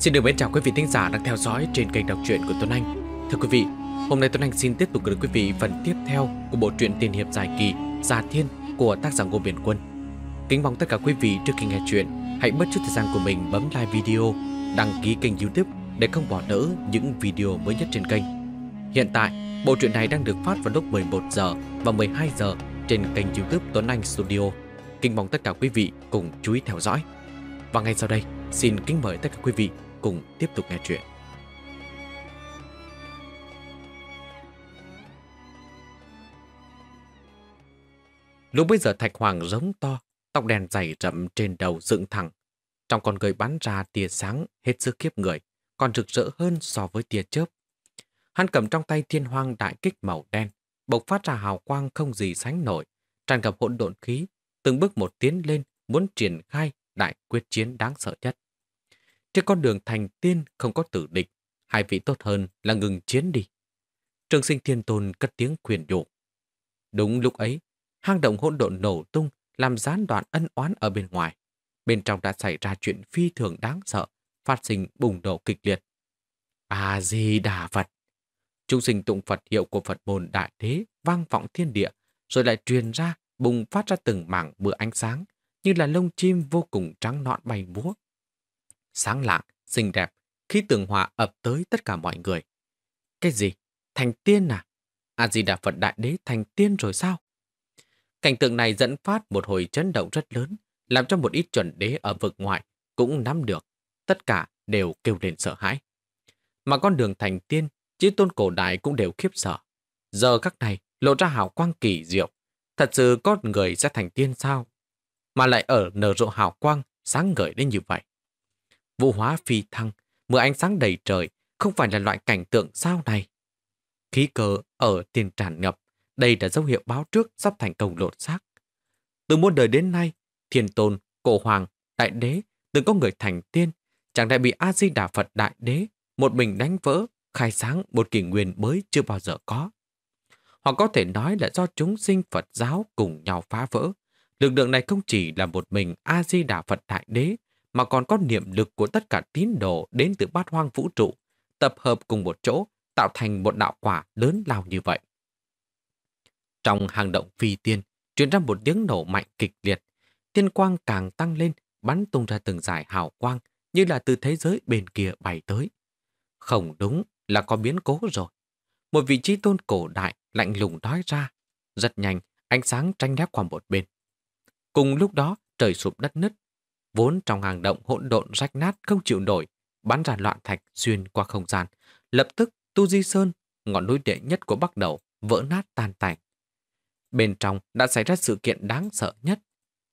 Xin được mến chào quý vị thính giả đang theo dõi trên kênh đọc truyện của Tuấn Anh. Thưa quý vị, hôm nay Tuấn Anh xin tiếp tục gửi quý vị phần tiếp theo của bộ truyện tiền hiệp dài kỳ Già Thiên của tác giả Ngô Biển Quân. Kính mong tất cả quý vị trước khi nghe truyện hãy bất chút thời gian của mình bấm like video, đăng ký kênh YouTube để không bỏ lỡ những video mới nhất trên kênh. Hiện tại, bộ truyện này đang được phát vào lúc 11 giờ và 12 giờ trên kênh YouTube Tuấn Anh Studio. Kính mong tất cả quý vị cùng chú ý theo dõi. Và ngay sau đây, xin kính mời tất cả quý vị cùng tiếp tục nghe chuyện. Lúc bây giờ Thạch Hoàng rống to, tóc đen dày rậm trên đầu dựng thẳng. Trong con người bắn ra tia sáng hết sức kiếp người, còn rực rỡ hơn so với tia chớp. Hắn cầm trong tay thiên hoang đại kích màu đen, bộc phát ra hào quang không gì sánh nổi, tràn ngập hỗn độn khí, từng bước một tiến lên muốn triển khai đại quyết chiến đáng sợ nhất. Trên con đường thành tiên không có tử địch, hai vị tốt hơn là ngừng chiến đi. Trường sinh thiên tôn cất tiếng khuyên nhủ. Đúng lúc ấy, hang động hỗn độn nổ tung làm gián đoạn ân oán ở bên ngoài. Bên trong đã xảy ra chuyện phi thường đáng sợ, phát sinh bùng nổ kịch liệt. À gì đà Phật! Chúng sinh tụng Phật hiệu của Phật môn đại thế vang vọng thiên địa, rồi lại truyền ra, bùng phát ra từng mảng bữa ánh sáng, như là lông chim vô cùng trắng nọn bay múa, sáng lạng, xinh đẹp, khi tường hòa ập tới tất cả mọi người. Cái gì? Thành tiên à? A-di-đà Phật Đại Đế thành tiên rồi sao? Cảnh tượng này dẫn phát một hồi chấn động rất lớn, làm cho một ít chuẩn đế ở vực ngoại cũng nắm được. Tất cả đều kêu lên sợ hãi. Mà con đường thành tiên, chữ tôn cổ đại cũng đều khiếp sợ. Giờ các này lộ ra hào quang kỳ diệu. Thật sự có người sẽ thành tiên sao? Mà lại ở nở rộ hào quang sáng ngời đến như vậy vũ hóa phi thăng, mưa ánh sáng đầy trời, không phải là loại cảnh tượng sao này. Khí cơ ở tiền tràn ngập, đây là dấu hiệu báo trước sắp thành công lột xác. Từ muôn đời đến nay, thiên tôn, cổ hoàng, đại đế, từng có người thành tiên, chẳng đại bị A-di-đà Phật đại đế, một mình đánh vỡ, khai sáng một kỷ nguyên mới chưa bao giờ có. Hoặc có thể nói là do chúng sinh Phật giáo cùng nhau phá vỡ. Lực lượng này không chỉ là một mình A-di-đà Phật đại đế, mà còn có niệm lực của tất cả tín đồ đến từ bát hoang vũ trụ, tập hợp cùng một chỗ, tạo thành một đạo quả lớn lao như vậy. Trong hang động phi tiên, truyền ra một tiếng nổ mạnh kịch liệt. Tiên quang càng tăng lên, bắn tung ra từng dải hào quang như là từ thế giới bên kia bay tới. Không đúng là có biến cố rồi. Một vị trí tôn cổ đại lạnh lùng nói ra. Rất nhanh, ánh sáng tranh đáp qua một bên. Cùng lúc đó, trời sụp đất nứt, vốn trong hàng động hỗn độn rách nát không chịu nổi, bắn ra loạn thạch xuyên qua không gian. Lập tức Tu Di Sơn, ngọn núi đệ nhất của Bắc Đầu, vỡ nát tan tành. Bên trong đã xảy ra sự kiện đáng sợ nhất.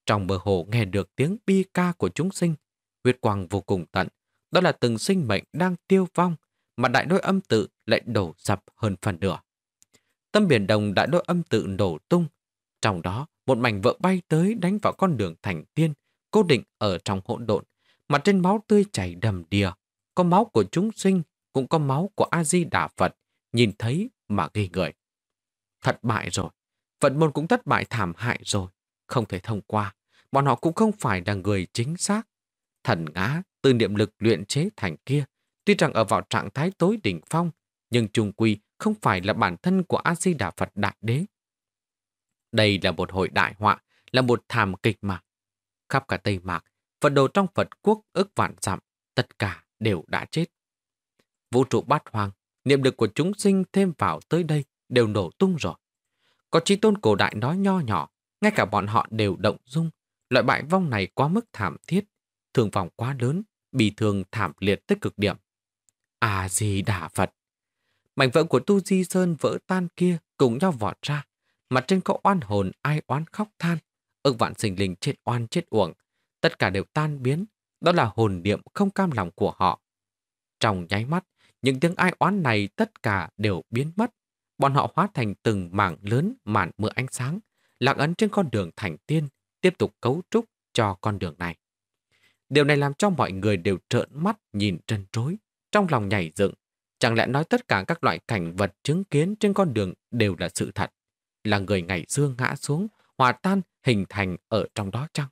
Trong bờ hồ nghe được tiếng bi ca của chúng sinh, huyết quang vô cùng tận. Đó là từng sinh mệnh đang tiêu vong, mà đại đôi âm tự lại đổ dập hơn phần nửa. Tâm biển đồng đại đôi âm tự nổ tung, trong đó một mảnh vỡ bay tới đánh vào con đường thành tiên, cố định ở trong hỗn độn, mà trên máu tươi chảy đầm đìa. Có máu của chúng sinh, cũng có máu của A-di-đà Phật, nhìn thấy mà ghê người. Thật bại rồi, Phật môn cũng thất bại thảm hại rồi, không thể thông qua. Bọn họ cũng không phải là người chính xác. Thần ngã từ niệm lực luyện chế thành kia, tuy rằng ở vào trạng thái tối đỉnh phong, nhưng trung quy không phải là bản thân của A-di-đà Phật Đại Đế. Đây là một hội đại họa, là một thảm kịch mà. Khắp cả Tây Mạc, phần đồ trong Phật quốc ước vạn dặm, tất cả đều đã chết. Vũ trụ bát hoang, niệm lực của chúng sinh thêm vào tới đây đều nổ tung rồi. Có trí tôn cổ đại nói nho nhỏ, ngay cả bọn họ đều động dung. Loại bại vong này quá mức thảm thiết, thường vòng quá lớn, bị thường thảm liệt tới cực điểm. À gì đả Phật! Mảnh vỡ của Tu Di Sơn vỡ tan kia cùng nhau vọt ra, mặt trên có oan hồn ai oán khóc than, ước vạn sinh linh chết oan chết uổng, tất cả đều tan biến, đó là hồn niệm không cam lòng của họ. Trong nháy mắt, những tiếng ai oán này tất cả đều biến mất, bọn họ hóa thành từng mảng lớn màn mưa ánh sáng, lạc ấn trên con đường thành tiên, tiếp tục cấu trúc cho con đường này. Điều này làm cho mọi người đều trợn mắt nhìn trân trối, trong lòng nhảy dựng. Chẳng lẽ nói tất cả các loại cảnh vật chứng kiến trên con đường đều là sự thật? Là người ngày xưa ngã xuống, hòa tan hình thành ở trong đó chăng?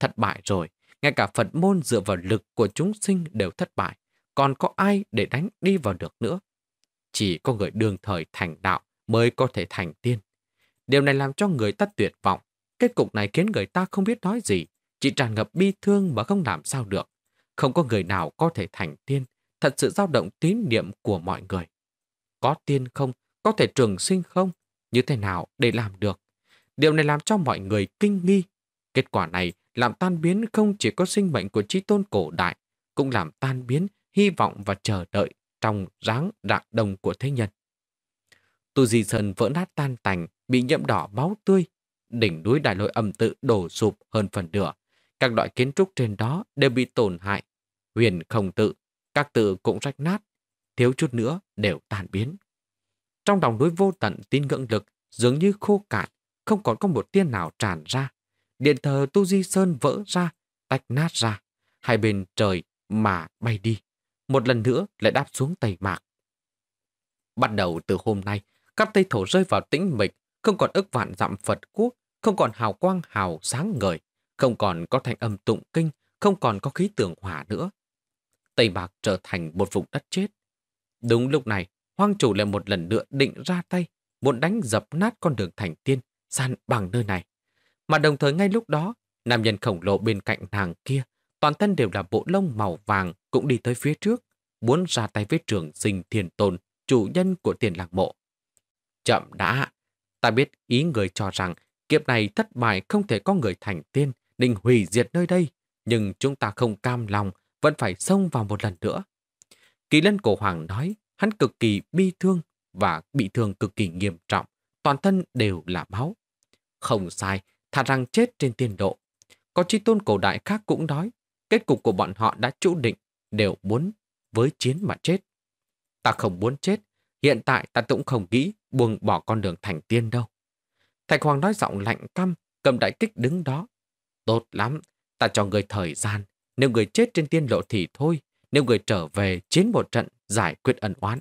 Thất bại rồi, ngay cả Phật môn dựa vào lực của chúng sinh đều thất bại, còn có ai để đánh đi vào được nữa? Chỉ có người đường thời thành đạo mới có thể thành tiên. Điều này làm cho người ta tuyệt vọng. Kết cục này khiến người ta không biết nói gì, chỉ tràn ngập bi thương mà không làm sao được. Không có người nào có thể thành tiên, thật sự dao động tín niệm của mọi người. Có tiên không? Có thể trường sinh không? Như thế nào để làm được? Điều này làm cho mọi người kinh nghi. Kết quả này làm tan biến không chỉ có sinh mệnh của trí tôn cổ đại, cũng làm tan biến hy vọng và chờ đợi trong dáng đạn đồng của thế nhân. Tu Di Sơn vỡ nát tan tành, bị nhiễm đỏ máu tươi. Đỉnh núi đại lôi âm tự đổ sụp hơn phần nửa. Các loại kiến trúc trên đó đều bị tổn hại. Huyền không tự, các tự cũng rách nát. Thiếu chút nữa đều tan biến. Trong đồng núi vô tận tin ngưỡng lực dường như khô cạn, không còn có một tiên nào tràn ra. Điện thờ Tu Di Sơn vỡ ra, tách nát ra, hai bên trời mà bay đi. Một lần nữa lại đáp xuống Tây Mạc. Bắt đầu từ hôm nay, các Tây Thổ rơi vào tĩnh mịch, không còn ức vạn dặm Phật quốc, không còn hào quang hào sáng ngời, không còn có thanh âm tụng kinh, không còn có khí tường hỏa nữa. Tây Mạc trở thành một vùng đất chết. Đúng lúc này, hoang chủ lại một lần nữa định ra tay, muốn đánh dập nát con đường thành tiên, san bằng nơi này. Mà đồng thời ngay lúc đó, nam nhân khổng lồ bên cạnh nàng kia, toàn thân đều là bộ lông màu vàng cũng đi tới phía trước, muốn ra tay với trường sinh thiền tôn, chủ nhân của tiền lạc mộ. Chậm đã, ta biết ý người cho rằng kiếp này thất bại không thể có người thành tiên, định hủy diệt nơi đây, nhưng chúng ta không cam lòng, vẫn phải xông vào một lần nữa. Kỳ lân cổ hoàng nói, hắn cực kỳ bi thương và bị thương cực kỳ nghiêm trọng, toàn thân đều là máu. Không sai, thà rằng chết trên tiên độ. Có chi tôn cổ đại khác cũng nói, kết cục của bọn họ đã chủ định, đều muốn với chiến mà chết. Ta không muốn chết, hiện tại ta cũng không nghĩ buông bỏ con đường thành tiên đâu. Thạch Hoàng nói giọng lạnh căm, cầm đại kích đứng đó. Tốt lắm, ta cho người thời gian. Nếu người chết trên tiên lộ thì thôi, nếu người trở về chiến một trận giải quyết ẩn oán.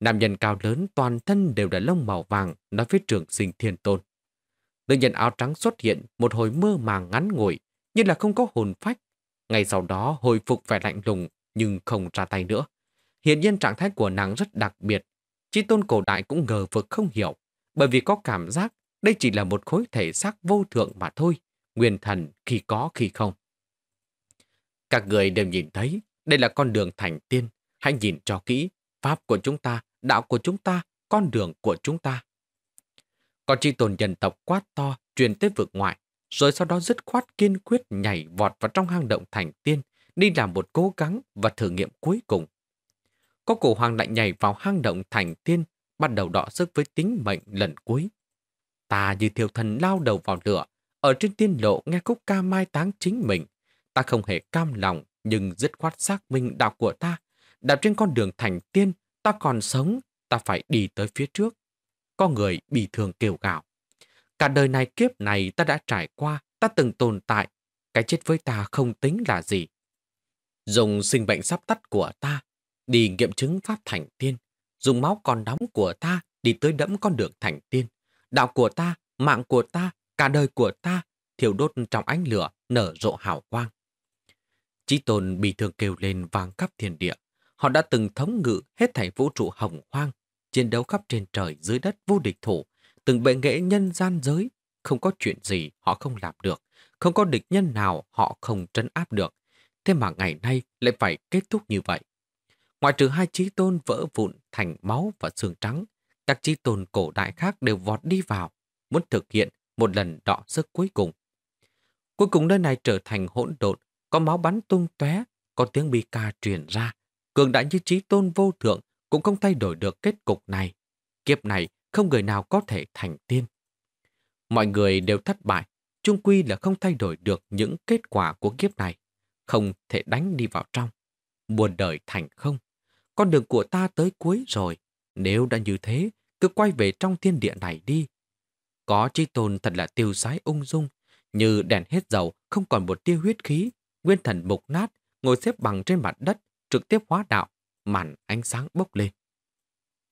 Nam nhân cao lớn toàn thân đều là lông màu vàng nói với trường sinh thiên tôn. Tự nhân áo trắng xuất hiện một hồi mơ màng ngắn ngủi như là không có hồn phách. Ngày sau đó hồi phục vẻ lạnh lùng nhưng không ra tay nữa. Hiện nhiên trạng thái của nàng rất đặc biệt. Chi tôn cổ đại cũng ngờ vực không hiểu bởi vì có cảm giác đây chỉ là một khối thể xác vô thượng mà thôi. Nguyên thần khi có khi không. Các người đều nhìn thấy đây là con đường thành tiên. Hãy nhìn cho kỹ Pháp của chúng ta, đạo của chúng ta, con đường của chúng ta. còn chi tồn nhân tộc quá to, truyền tới vực ngoại, rồi sau đó dứt khoát kiên quyết nhảy vọt vào trong hang động thành tiên, đi làm một cố gắng và thử nghiệm cuối cùng. Có cổ hoàng lại nhảy vào hang động thành tiên, bắt đầu đọ sức với tính mệnh lần cuối. Ta như thiêu thần lao đầu vào lửa, ở trên tiên lộ nghe khúc ca mai táng chính mình. Ta không hề cam lòng, nhưng dứt khoát xác minh đạo của ta đạp trên con đường thành tiên, ta còn sống, ta phải đi tới phía trước. Có người bị thường kêu gạo. Cả đời này kiếp này ta đã trải qua, ta từng tồn tại, cái chết với ta không tính là gì. Dùng sinh bệnh sắp tắt của ta, đi nghiệm chứng pháp thành tiên. Dùng máu còn đóng của ta, đi tới đẫm con đường thành tiên. Đạo của ta, mạng của ta, cả đời của ta, thiểu đốt trong ánh lửa, nở rộ hào quang. Chí tôn bị thường kêu lên vang khắp thiên địa. Họ đã từng thống ngự hết thảy vũ trụ hồng hoang, chiến đấu khắp trên trời dưới đất vô địch thủ, từng bệ nghệ nhân gian giới, không có chuyện gì họ không làm được, không có địch nhân nào họ không trấn áp được. Thế mà ngày nay lại phải kết thúc như vậy. ngoài trừ hai trí tôn vỡ vụn thành máu và xương trắng, các trí tôn cổ đại khác đều vọt đi vào, muốn thực hiện một lần đọ sức cuối cùng. Cuối cùng nơi này trở thành hỗn độn, có máu bắn tung tóe, có tiếng bi ca truyền ra, cường đại như trí tôn vô thượng cũng không thay đổi được kết cục này. Kiếp này không người nào có thể thành tiên. Mọi người đều thất bại, chung quy là không thay đổi được những kết quả của kiếp này, không thể đánh đi vào trong. Buồn đời thành không, con đường của ta tới cuối rồi, nếu đã như thế, cứ quay về trong thiên địa này đi. Có chi tôn thật là tiêu sái ung dung, như đèn hết dầu, không còn một tia huyết khí, nguyên thần mục nát, ngồi xếp bằng trên mặt đất, trực tiếp hóa đạo, màn ánh sáng bốc lên.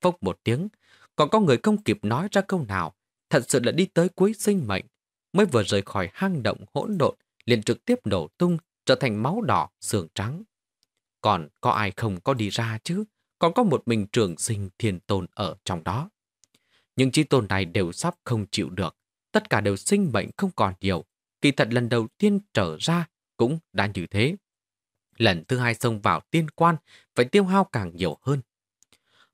Phốc một tiếng, còn có người không kịp nói ra câu nào, thật sự là đi tới cuối sinh mệnh, mới vừa rời khỏi hang động hỗn độn, liền trực tiếp nổ tung, trở thành máu đỏ, xương trắng. Còn có ai không có đi ra chứ, còn có một mình trường sinh thiên tôn ở trong đó. Những chi tôn này đều sắp không chịu được, tất cả đều sinh bệnh không còn nhiều, kỳ thật lần đầu tiên trở ra cũng đã như thế. Lần thứ hai xông vào tiên quan, phải tiêu hao càng nhiều hơn.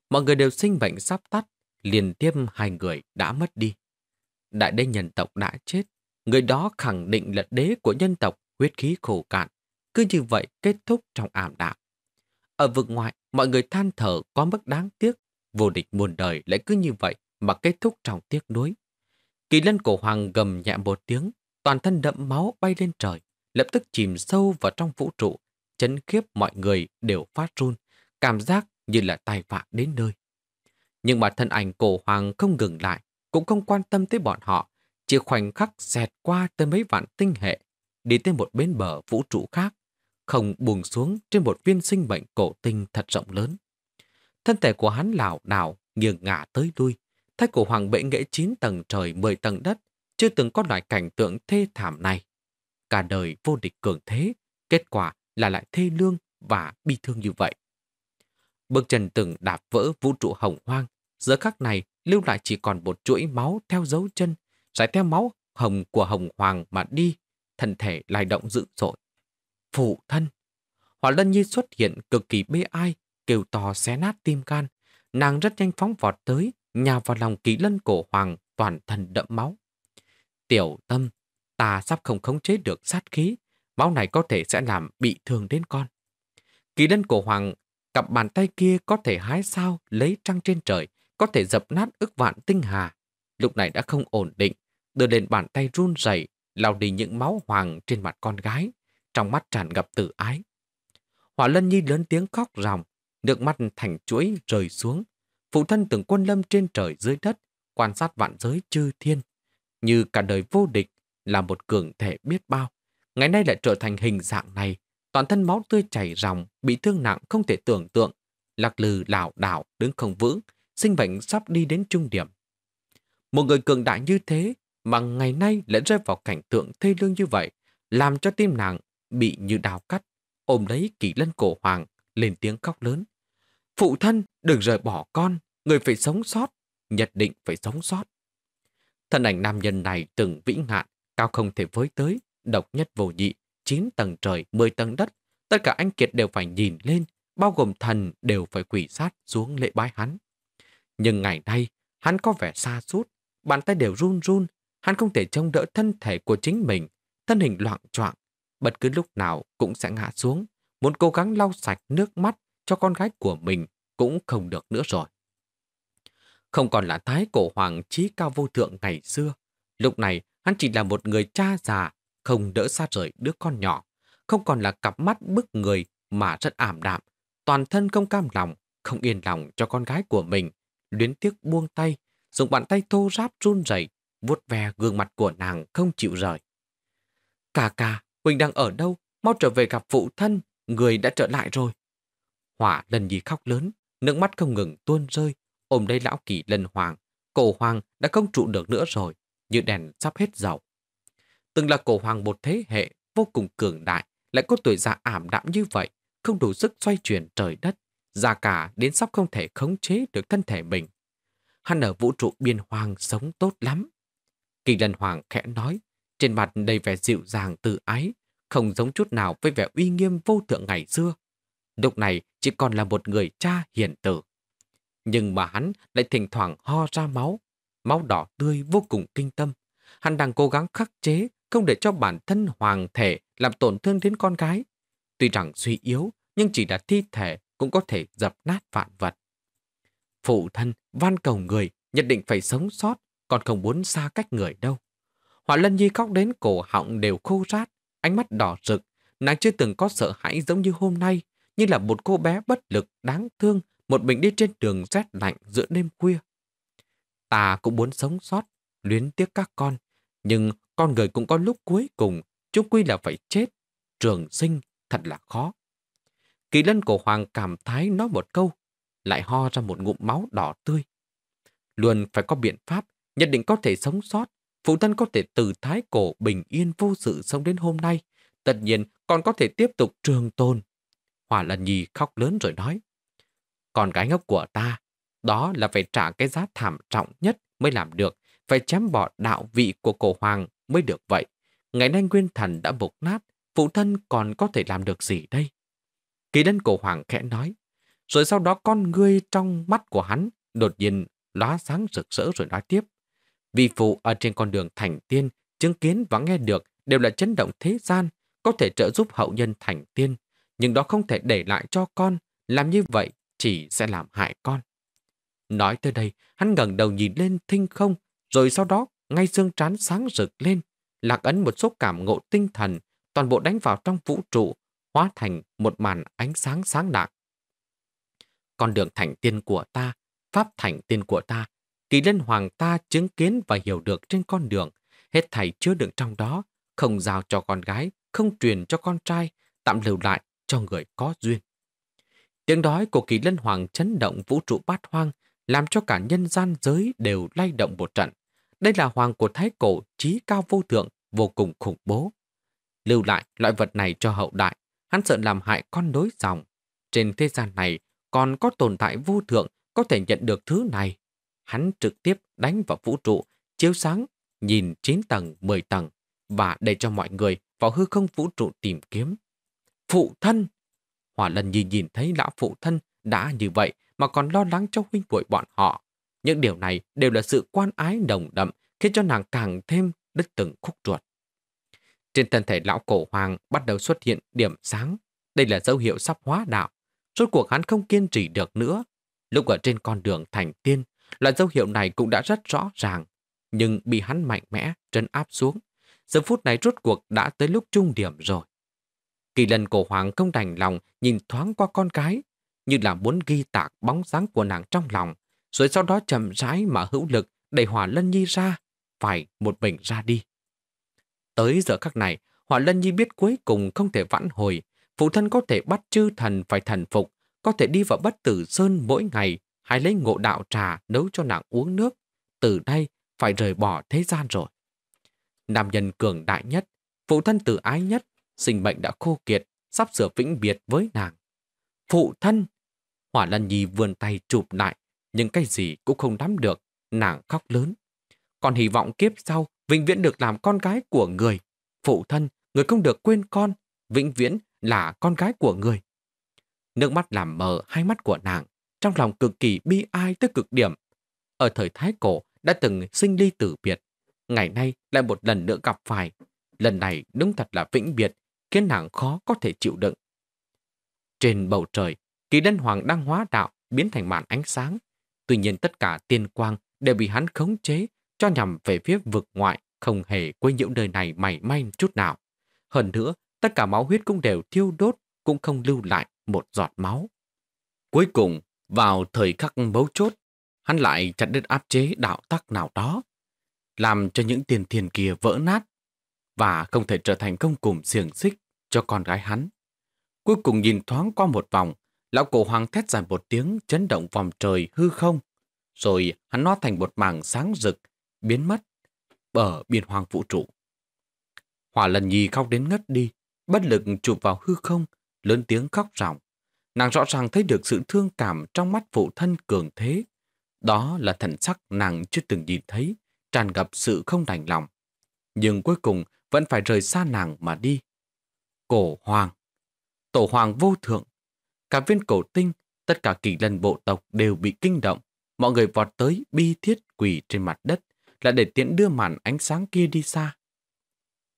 Mọi người đều sinh bệnh sắp tắt, liền tiếp hai người đã mất đi. Đại đế nhân tộc đã chết, người đó khẳng định là đế của nhân tộc huyết khí khổ cạn. Cứ như vậy kết thúc trong ảm đạm. Ở vực ngoại, mọi người than thở có mức đáng tiếc, vô địch muôn đời lại cứ như vậy mà kết thúc trong tiếc nuối. Kỳ lân cổ hoàng gầm nhẹ một tiếng, toàn thân đậm máu bay lên trời, lập tức chìm sâu vào trong vũ trụ, chấn khiếp mọi người đều phát run, cảm giác như là tai vạ đến nơi. Nhưng mà thân ảnh cổ hoàng không ngừng lại, cũng không quan tâm tới bọn họ, chỉ khoảnh khắc xẹt qua tới mấy vạn tinh hệ, đi tới một bến bờ vũ trụ khác, không buồn xuống trên một viên sinh mệnh cổ tinh thật rộng lớn. Thân thể của hắn lảo đảo nghiêng ngả tới đuôi, thái cổ hoàng bệ nghệ 9 tầng trời 10 tầng đất, chưa từng có loại cảnh tượng thê thảm này. Cả đời vô địch cường thế, kết quả là lại thê lương và bi thương như vậy. Bước chân từng đạp vỡ vũ trụ hồng hoang, giữa khắc này lưu lại chỉ còn một chuỗi máu theo dấu chân, giải theo máu hồng của hồng hoàng mà đi, thân thể lại động dữ dội. Phụ thân! Hỏa Lân Nhi xuất hiện cực kỳ bê ai, kêu to xé nát tim can. Nàng rất nhanh phóng vọt tới, nhào vào lòng kỳ lân cổ hoàng toàn thân đẫm máu. Tiểu tâm, ta sắp không khống chế được sát khí, máu này có thể sẽ làm bị thương đến con. Kỳ lân cổ hoàng, cặp bàn tay kia có thể hái sao, lấy trăng trên trời, có thể dập nát ức vạn tinh hà. Lúc này đã không ổn định, đưa lên bàn tay run rẩy lao đi những máu hoàng trên mặt con gái, trong mắt tràn ngập tử ái. Hỏa lân nhi lớn tiếng khóc ròng, nước mắt thành chuỗi rời xuống. Phụ thân từng quân lâm trên trời dưới đất, quan sát vạn giới chư thiên. Như cả đời vô địch, là một cường thể biết bao ngày nay lại trở thành hình dạng này, toàn thân máu tươi chảy ròng, bị thương nặng không thể tưởng tượng, lạc lừ lảo đảo đứng không vững, sinh bệnh sắp đi đến trung điểm. Một người cường đại như thế mà ngày nay lại rơi vào cảnh tượng thê lương như vậy, làm cho tim nàng bị như đào cắt, ôm lấy kỳ lân cổ hoàng, lên tiếng khóc lớn. Phụ thân, đừng rời bỏ con, người phải sống sót, nhất định phải sống sót. Thân ảnh nam nhân này từng vĩ ngạn, cao không thể với tới, độc nhất vô nhị, 9 tầng trời, 10 tầng đất, tất cả anh Kiệt đều phải nhìn lên, bao gồm thần đều phải quỷ sát xuống lễ bái hắn. Nhưng ngày nay, hắn có vẻ xa sút bàn tay đều run run, hắn không thể trông đỡ thân thể của chính mình, thân hình loạn choạng, bất cứ lúc nào cũng sẽ ngã xuống, muốn cố gắng lau sạch nước mắt cho con gái của mình cũng không được nữa rồi. Không còn là thái cổ hoàng trí cao vô thượng ngày xưa, lúc này hắn chỉ là một người cha già không đỡ xa rời đứa con nhỏ, không còn là cặp mắt bức người mà rất ảm đạm, toàn thân không cam lòng, không yên lòng cho con gái của mình, luyến tiếc buông tay, dùng bàn tay thô ráp run rẩy vuốt ve gương mặt của nàng không chịu rời. Cà cà, Huỳnh đang ở đâu? Mau trở về gặp phụ thân, người đã trở lại rồi. Hỏa lần gì khóc lớn, nước mắt không ngừng tuôn rơi, ôm đây lão kỳ lần hoàng. Cổ hoàng đã không trụ được nữa rồi, như đèn sắp hết dầu từng là cổ hoàng một thế hệ vô cùng cường đại, lại có tuổi già ảm đạm như vậy, không đủ sức xoay chuyển trời đất, già cả đến sắp không thể khống chế được thân thể mình. Hắn ở vũ trụ biên hoàng sống tốt lắm. Kỳ lân hoàng khẽ nói, trên mặt đầy vẻ dịu dàng tự ái, không giống chút nào với vẻ uy nghiêm vô thượng ngày xưa. Lúc này chỉ còn là một người cha hiền tử. Nhưng mà hắn lại thỉnh thoảng ho ra máu, máu đỏ tươi vô cùng kinh tâm. Hắn đang cố gắng khắc chế không để cho bản thân hoàng thể làm tổn thương đến con gái. Tuy rằng suy yếu, nhưng chỉ là thi thể cũng có thể dập nát vạn vật. Phụ thân van cầu người nhất định phải sống sót, còn không muốn xa cách người đâu. Hỏa Lân Nhi khóc đến cổ họng đều khô rát, ánh mắt đỏ rực, nàng chưa từng có sợ hãi giống như hôm nay, như là một cô bé bất lực, đáng thương, một mình đi trên đường rét lạnh giữa đêm khuya. Ta cũng muốn sống sót, luyến tiếc các con, nhưng con người cũng có lúc cuối cùng, chung quy là phải chết. Trường sinh thật là khó. Kỳ lân cổ hoàng cảm thái nói một câu, lại ho ra một ngụm máu đỏ tươi. Luôn phải có biện pháp, nhất định có thể sống sót. Phụ thân có thể từ thái cổ bình yên vô sự sống đến hôm nay. Tất nhiên còn có thể tiếp tục trường tồn. hòa lần nhì khóc lớn rồi nói. Còn gái ngốc của ta, đó là phải trả cái giá thảm trọng nhất mới làm được, phải chém bỏ đạo vị của cổ hoàng mới được vậy. Ngày nay nguyên thần đã bục nát, phụ thân còn có thể làm được gì đây? Kỳ đân cổ hoàng khẽ nói. Rồi sau đó con ngươi trong mắt của hắn đột nhiên lóa sáng rực rỡ rồi nói tiếp. Vì phụ ở trên con đường thành tiên, chứng kiến và nghe được đều là chấn động thế gian, có thể trợ giúp hậu nhân thành tiên, nhưng đó không thể để lại cho con, làm như vậy chỉ sẽ làm hại con. Nói tới đây, hắn ngẩng đầu nhìn lên thinh không, rồi sau đó ngay dương trán sáng rực lên, lạc ấn một số cảm ngộ tinh thần, toàn bộ đánh vào trong vũ trụ, hóa thành một màn ánh sáng sáng lạng. Con đường thành tiên của ta, pháp thành tiên của ta, kỳ lân hoàng ta chứng kiến và hiểu được trên con đường, hết thảy chứa đựng trong đó, không giao cho con gái, không truyền cho con trai, tạm lưu lại cho người có duyên. Tiếng đói của kỳ lân hoàng chấn động vũ trụ bát hoang, làm cho cả nhân gian giới đều lay động một trận. Đây là hoàng của thái cổ trí cao vô thượng, vô cùng khủng bố. Lưu lại loại vật này cho hậu đại, hắn sợ làm hại con đối dòng. Trên thế gian này còn có tồn tại vô thượng có thể nhận được thứ này. Hắn trực tiếp đánh vào vũ trụ, chiếu sáng, nhìn 9 tầng, 10 tầng và để cho mọi người vào hư không vũ trụ tìm kiếm. Phụ thân! Hỏa lần nhìn nhìn thấy lão phụ thân đã như vậy mà còn lo lắng cho huynh muội bọn họ. Những điều này đều là sự quan ái đồng đậm khiến cho nàng càng thêm đứt từng khúc ruột. Trên thân thể lão cổ hoàng bắt đầu xuất hiện điểm sáng. Đây là dấu hiệu sắp hóa đạo. Rốt cuộc hắn không kiên trì được nữa. Lúc ở trên con đường thành tiên, loại dấu hiệu này cũng đã rất rõ ràng, nhưng bị hắn mạnh mẽ, trấn áp xuống. Giờ phút này rốt cuộc đã tới lúc trung điểm rồi. Kỳ lần cổ hoàng không đành lòng nhìn thoáng qua con cái, như là muốn ghi tạc bóng dáng của nàng trong lòng rồi sau đó chậm rãi mà hữu lực đẩy Hỏa Lân Nhi ra, phải một mình ra đi. Tới giờ khắc này, Hỏa Lân Nhi biết cuối cùng không thể vãn hồi, phụ thân có thể bắt chư thần phải thần phục, có thể đi vào bất tử sơn mỗi ngày, hay lấy ngộ đạo trà nấu cho nàng uống nước. Từ đây, phải rời bỏ thế gian rồi. Nam nhân cường đại nhất, phụ thân tử ái nhất, sinh bệnh đã khô kiệt, sắp sửa vĩnh biệt với nàng. Phụ thân! Hỏa lân Nhi vươn tay chụp lại nhưng cái gì cũng không nắm được, nàng khóc lớn. Còn hy vọng kiếp sau, vĩnh viễn được làm con gái của người. Phụ thân, người không được quên con, vĩnh viễn là con gái của người. Nước mắt làm mờ hai mắt của nàng, trong lòng cực kỳ bi ai tới cực điểm. Ở thời Thái Cổ đã từng sinh ly tử biệt, ngày nay lại một lần nữa gặp phải. Lần này đúng thật là vĩnh biệt, khiến nàng khó có thể chịu đựng. Trên bầu trời, kỳ đân hoàng đang hóa đạo biến thành màn ánh sáng, Tuy nhiên tất cả tiên quang đều bị hắn khống chế cho nhằm về phía vực ngoại, không hề quấy nhiễu đời này mảy may chút nào. Hơn nữa, tất cả máu huyết cũng đều thiêu đốt, cũng không lưu lại một giọt máu. Cuối cùng, vào thời khắc mấu chốt, hắn lại chặt đứt áp chế đạo tắc nào đó, làm cho những tiền thiền kia vỡ nát và không thể trở thành công cùm xiềng xích cho con gái hắn. Cuối cùng nhìn thoáng qua một vòng, Lão cổ hoàng thét dài một tiếng chấn động vòng trời hư không, rồi hắn nó thành một mảng sáng rực, biến mất ở biên hoàng vũ trụ. Hỏa lần nhì khóc đến ngất đi, bất lực chụp vào hư không, lớn tiếng khóc ròng. Nàng rõ ràng thấy được sự thương cảm trong mắt phụ thân cường thế. Đó là thần sắc nàng chưa từng nhìn thấy, tràn gặp sự không đành lòng. Nhưng cuối cùng vẫn phải rời xa nàng mà đi. Cổ hoàng, tổ hoàng vô thượng, Cả viên cổ tinh, tất cả kỳ lân bộ tộc đều bị kinh động. Mọi người vọt tới bi thiết quỳ trên mặt đất là để tiện đưa màn ánh sáng kia đi xa.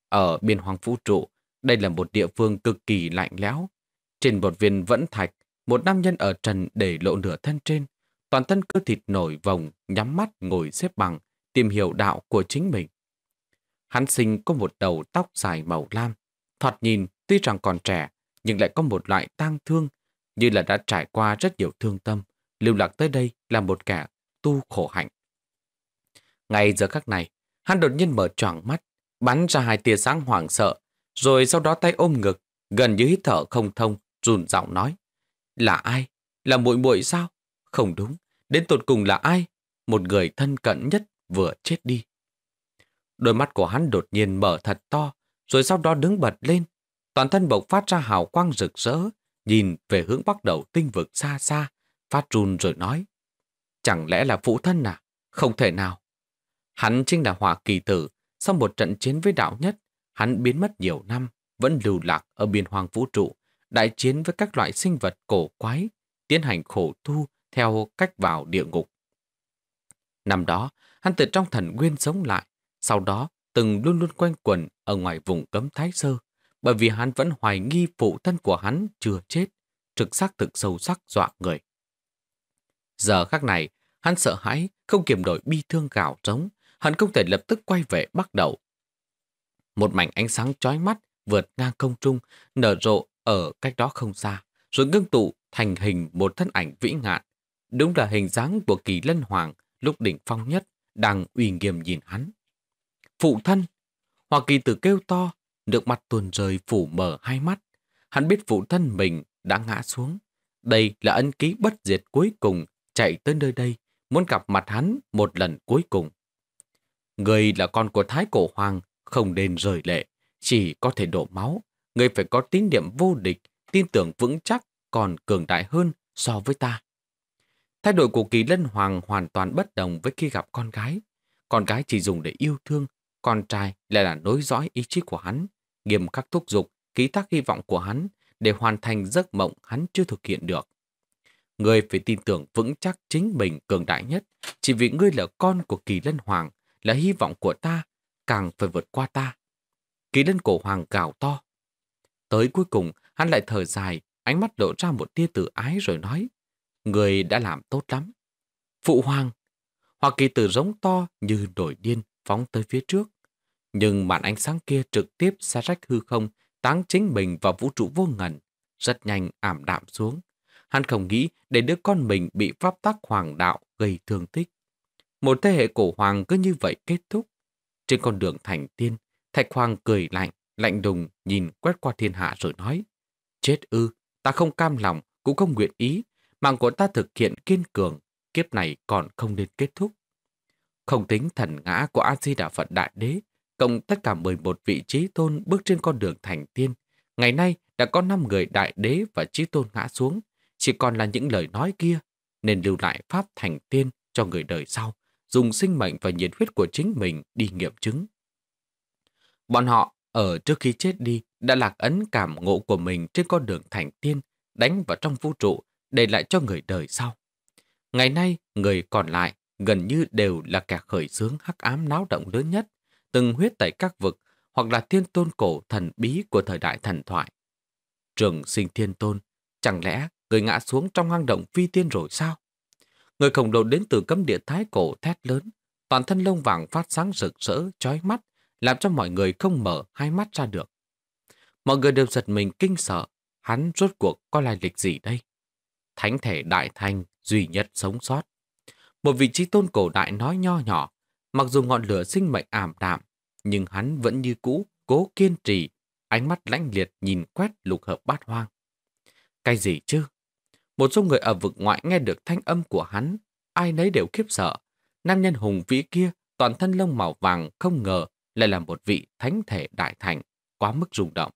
Ở biên hoàng vũ trụ, đây là một địa phương cực kỳ lạnh lẽo. Trên một viên vẫn thạch, một nam nhân ở trần để lộ nửa thân trên. Toàn thân cơ thịt nổi vòng, nhắm mắt ngồi xếp bằng, tìm hiểu đạo của chính mình. Hắn sinh có một đầu tóc dài màu lam. Thoạt nhìn, tuy rằng còn trẻ, nhưng lại có một loại tang thương như là đã trải qua rất nhiều thương tâm, lưu lạc tới đây là một kẻ tu khổ hạnh. Ngay giờ khắc này, hắn đột nhiên mở choàng mắt, bắn ra hai tia sáng hoảng sợ, rồi sau đó tay ôm ngực, gần như hít thở không thông, run giọng nói. Là ai? Là muội muội sao? Không đúng, đến tột cùng là ai? Một người thân cận nhất vừa chết đi. Đôi mắt của hắn đột nhiên mở thật to, rồi sau đó đứng bật lên. Toàn thân bộc phát ra hào quang rực rỡ, nhìn về hướng bắc đầu tinh vực xa xa, phát run rồi nói. Chẳng lẽ là phụ thân à? Không thể nào. Hắn chính là hỏa kỳ tử, sau một trận chiến với đạo nhất, hắn biến mất nhiều năm, vẫn lưu lạc ở biên hoàng vũ trụ, đại chiến với các loại sinh vật cổ quái, tiến hành khổ tu theo cách vào địa ngục. Năm đó, hắn từ trong thần nguyên sống lại, sau đó từng luôn luôn quanh quẩn ở ngoài vùng cấm Thái Sơ, bởi vì hắn vẫn hoài nghi phụ thân của hắn chưa chết, trực xác thực sâu sắc dọa người. Giờ khắc này, hắn sợ hãi, không kiềm nổi bi thương gào trống, hắn không thể lập tức quay về bắt đầu. Một mảnh ánh sáng chói mắt vượt ngang không trung, nở rộ ở cách đó không xa, rồi ngưng tụ thành hình một thân ảnh vĩ ngạn. Đúng là hình dáng của kỳ lân hoàng lúc đỉnh phong nhất, đang uy nghiêm nhìn hắn. Phụ thân! Hoa kỳ tử kêu to, Nước mắt tuôn rơi phủ mở hai mắt. Hắn biết phụ thân mình đã ngã xuống. Đây là ân ký bất diệt cuối cùng chạy tới nơi đây, muốn gặp mặt hắn một lần cuối cùng. Người là con của Thái Cổ Hoàng, không nên rời lệ, chỉ có thể đổ máu. Người phải có tín niệm vô địch, tin tưởng vững chắc còn cường đại hơn so với ta. thay đổi của Kỳ Lân Hoàng hoàn toàn bất đồng với khi gặp con gái. Con gái chỉ dùng để yêu thương, con trai lại là nối dõi ý chí của hắn nghiêm khắc thúc giục, ký thác hy vọng của hắn để hoàn thành giấc mộng hắn chưa thực hiện được. Ngươi phải tin tưởng vững chắc chính mình cường đại nhất, chỉ vì ngươi là con của kỳ lân hoàng, là hy vọng của ta, càng phải vượt qua ta. Kỳ lân cổ hoàng gào to. Tới cuối cùng, hắn lại thở dài, ánh mắt lộ ra một tia tử ái rồi nói, Người đã làm tốt lắm. Phụ hoàng! Hoặc kỳ tử giống to như nổi điên phóng tới phía trước. Nhưng màn ánh sáng kia trực tiếp xé rách hư không, táng chính mình vào vũ trụ vô ngần, rất nhanh ảm đạm xuống. Hắn không nghĩ để đứa con mình bị pháp tác hoàng đạo gây thương tích. Một thế hệ cổ hoàng cứ như vậy kết thúc. Trên con đường thành tiên, Thạch Hoàng cười lạnh, lạnh đùng nhìn quét qua thiên hạ rồi nói. Chết ư, ta không cam lòng, cũng không nguyện ý. Mạng của ta thực hiện kiên cường, kiếp này còn không nên kết thúc. Không tính thần ngã của A-di-đà Phật Đại Đế, Tổng tất cả 11 vị trí tôn bước trên con đường thành tiên. Ngày nay đã có 5 người đại đế và trí tôn ngã xuống, chỉ còn là những lời nói kia, nên lưu lại pháp thành tiên cho người đời sau, dùng sinh mệnh và nhiệt huyết của chính mình đi nghiệm chứng. Bọn họ ở trước khi chết đi đã lạc ấn cảm ngộ của mình trên con đường thành tiên, đánh vào trong vũ trụ, để lại cho người đời sau. Ngày nay, người còn lại gần như đều là kẻ khởi xướng hắc ám náo động lớn nhất từng huyết tẩy các vực hoặc là thiên tôn cổ thần bí của thời đại thần thoại. Trường sinh thiên tôn, chẳng lẽ người ngã xuống trong hang động phi tiên rồi sao? Người khổng lồ đến từ cấm địa thái cổ thét lớn, toàn thân lông vàng phát sáng rực rỡ, chói mắt, làm cho mọi người không mở hai mắt ra được. Mọi người đều giật mình kinh sợ, hắn rốt cuộc có lai lịch gì đây? Thánh thể đại thành duy nhất sống sót. Một vị trí tôn cổ đại nói nho nhỏ, Mặc dù ngọn lửa sinh mệnh ảm đạm, nhưng hắn vẫn như cũ, cố kiên trì, ánh mắt lãnh liệt nhìn quét lục hợp bát hoang. Cái gì chứ? Một số người ở vực ngoại nghe được thanh âm của hắn, ai nấy đều khiếp sợ. Nam nhân hùng vĩ kia, toàn thân lông màu vàng không ngờ lại là một vị thánh thể đại thành, quá mức rung động.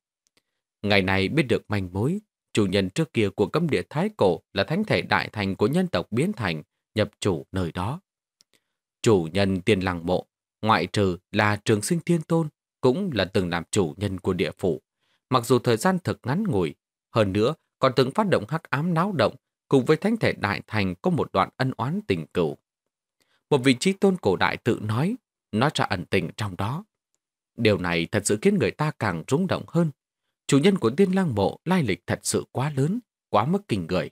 Ngày này biết được manh mối, chủ nhân trước kia của cấm địa Thái Cổ là thánh thể đại thành của nhân tộc biến thành, nhập chủ nơi đó. Chủ nhân tiên làng mộ, ngoại trừ là trường sinh thiên tôn, cũng là từng làm chủ nhân của địa phủ. Mặc dù thời gian thực ngắn ngủi, hơn nữa còn từng phát động hắc ám náo động cùng với thánh thể đại thành có một đoạn ân oán tình cửu. Một vị trí tôn cổ đại tự nói, nói ra ẩn tình trong đó. Điều này thật sự khiến người ta càng rung động hơn. Chủ nhân của tiên lang mộ lai lịch thật sự quá lớn, quá mức kinh người.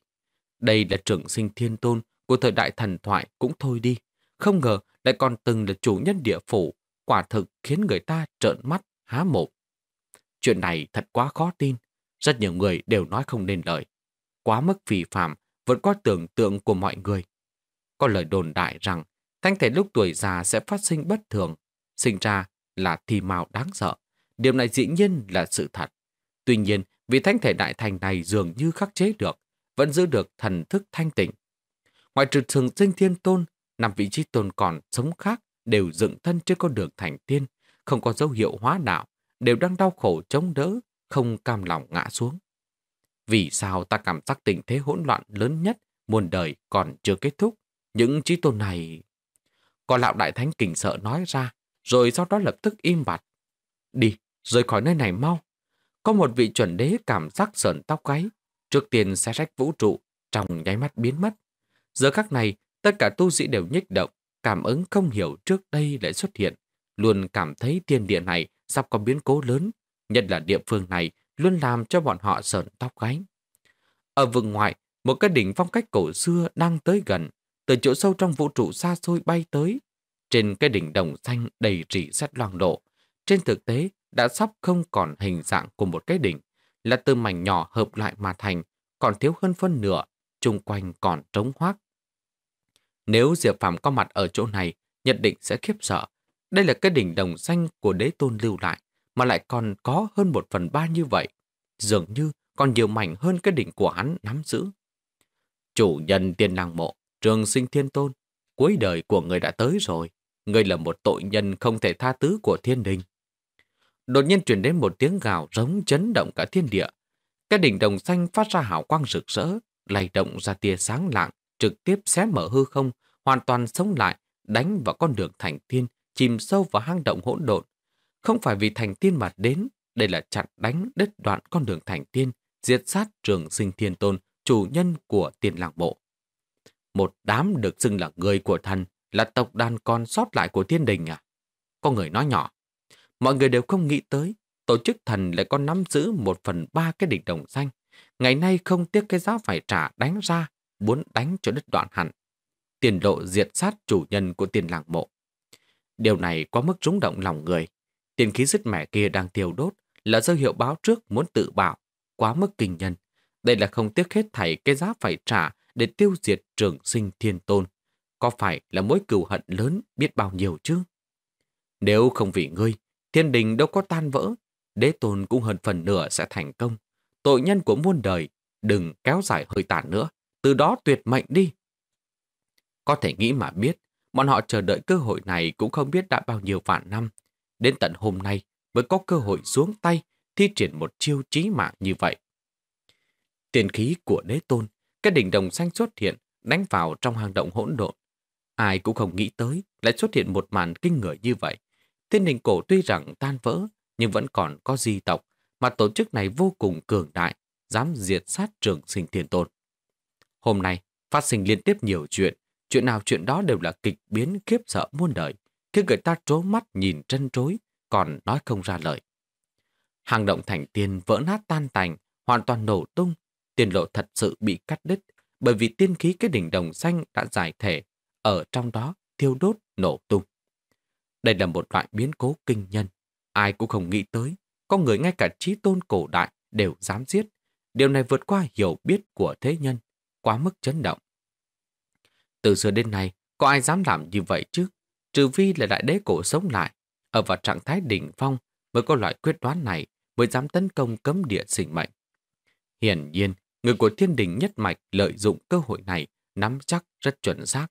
Đây là trưởng sinh thiên tôn của thời đại thần thoại cũng thôi đi, không ngờ lại còn từng là chủ nhân địa phủ, quả thực khiến người ta trợn mắt, há mộ. Chuyện này thật quá khó tin, rất nhiều người đều nói không nên lời. Quá mức vi phạm, vẫn có tưởng tượng của mọi người. Có lời đồn đại rằng, thanh thể lúc tuổi già sẽ phát sinh bất thường, sinh ra là thi màu đáng sợ. Điều này dĩ nhiên là sự thật. Tuy nhiên, vì thanh thể đại thành này dường như khắc chế được, vẫn giữ được thần thức thanh tịnh. ngoài trừ thường sinh thiên tôn năm vị trí tồn còn sống khác đều dựng thân trên con đường thành tiên, không có dấu hiệu hóa đạo, đều đang đau khổ chống đỡ, không cam lòng ngã xuống. Vì sao ta cảm giác tình thế hỗn loạn lớn nhất muôn đời còn chưa kết thúc? Những trí tôn này... Có lão đại thánh kinh sợ nói ra, rồi sau đó lập tức im bặt. Đi, rời khỏi nơi này mau. Có một vị chuẩn đế cảm giác sờn tóc gáy, trước tiên xé rách vũ trụ, trong nháy mắt biến mất. Giờ khắc này, Tất cả tu sĩ đều nhích động, cảm ứng không hiểu trước đây lại xuất hiện. Luôn cảm thấy thiên địa này sắp có biến cố lớn, nhất là địa phương này luôn làm cho bọn họ sờn tóc gáy. Ở vùng ngoại, một cái đỉnh phong cách cổ xưa đang tới gần, từ chỗ sâu trong vũ trụ xa xôi bay tới. Trên cái đỉnh đồng xanh đầy rỉ sắt loang lộ, trên thực tế đã sắp không còn hình dạng của một cái đỉnh, là từ mảnh nhỏ hợp lại mà thành, còn thiếu hơn phân nửa, chung quanh còn trống hoác, nếu Diệp Phạm có mặt ở chỗ này, nhận định sẽ khiếp sợ. Đây là cái đỉnh đồng xanh của đế tôn lưu lại, mà lại còn có hơn một phần ba như vậy. Dường như còn nhiều mảnh hơn cái đỉnh của hắn nắm giữ. Chủ nhân tiên làng mộ, trường sinh thiên tôn, cuối đời của người đã tới rồi. Người là một tội nhân không thể tha thứ của thiên đình. Đột nhiên truyền đến một tiếng gào giống chấn động cả thiên địa. Cái đỉnh đồng xanh phát ra hào quang rực rỡ, lay động ra tia sáng lạng, trực tiếp xé mở hư không, hoàn toàn sống lại, đánh vào con đường thành tiên, chìm sâu vào hang động hỗn độn. Không phải vì thành tiên mà đến, đây là chặn đánh đứt đoạn con đường thành tiên, diệt sát trường sinh thiên tôn, chủ nhân của tiền làng bộ. Một đám được xưng là người của thần, là tộc đàn con sót lại của thiên đình à? Có người nói nhỏ. Mọi người đều không nghĩ tới, tổ chức thần lại còn nắm giữ một phần ba cái địch đồng danh. Ngày nay không tiếc cái giá phải trả đánh ra muốn đánh cho đất đoạn hẳn, tiền lộ diệt sát chủ nhân của tiền làng mộ. Điều này quá mức rúng động lòng người. Tiền khí dứt mẻ kia đang tiêu đốt là dấu hiệu báo trước muốn tự bảo quá mức kinh nhân. Đây là không tiếc hết thảy cái giá phải trả để tiêu diệt trường sinh thiên tôn. Có phải là mối cừu hận lớn biết bao nhiêu chứ? Nếu không vì ngươi, thiên đình đâu có tan vỡ, đế tôn cũng hơn phần nửa sẽ thành công. Tội nhân của muôn đời, đừng kéo dài hơi tàn nữa từ đó tuyệt mệnh đi. Có thể nghĩ mà biết, bọn họ chờ đợi cơ hội này cũng không biết đã bao nhiêu vạn năm. Đến tận hôm nay mới có cơ hội xuống tay, thi triển một chiêu trí mạng như vậy. Tiền khí của đế tôn, cái đỉnh đồng xanh xuất hiện, đánh vào trong hang động hỗn độn. Ai cũng không nghĩ tới lại xuất hiện một màn kinh người như vậy. Thiên đình cổ tuy rằng tan vỡ, nhưng vẫn còn có di tộc, mà tổ chức này vô cùng cường đại, dám diệt sát trường sinh thiên tôn. Hôm nay, phát sinh liên tiếp nhiều chuyện, chuyện nào chuyện đó đều là kịch biến khiếp sợ muôn đời, khiến người ta trố mắt nhìn trân trối, còn nói không ra lời. Hàng động thành tiên vỡ nát tan tành, hoàn toàn nổ tung, tiền lộ thật sự bị cắt đứt, bởi vì tiên khí cái đỉnh đồng xanh đã giải thể, ở trong đó thiêu đốt, nổ tung. Đây là một loại biến cố kinh nhân, ai cũng không nghĩ tới, có người ngay cả trí tôn cổ đại đều dám giết. Điều này vượt qua hiểu biết của thế nhân, quá mức chấn động. Từ xưa đến nay, có ai dám làm như vậy chứ? Trừ phi là đại đế cổ sống lại, ở vào trạng thái đỉnh phong mới có loại quyết đoán này mới dám tấn công cấm địa sinh mệnh. Hiển nhiên, người của thiên đình nhất mạch lợi dụng cơ hội này nắm chắc rất chuẩn xác.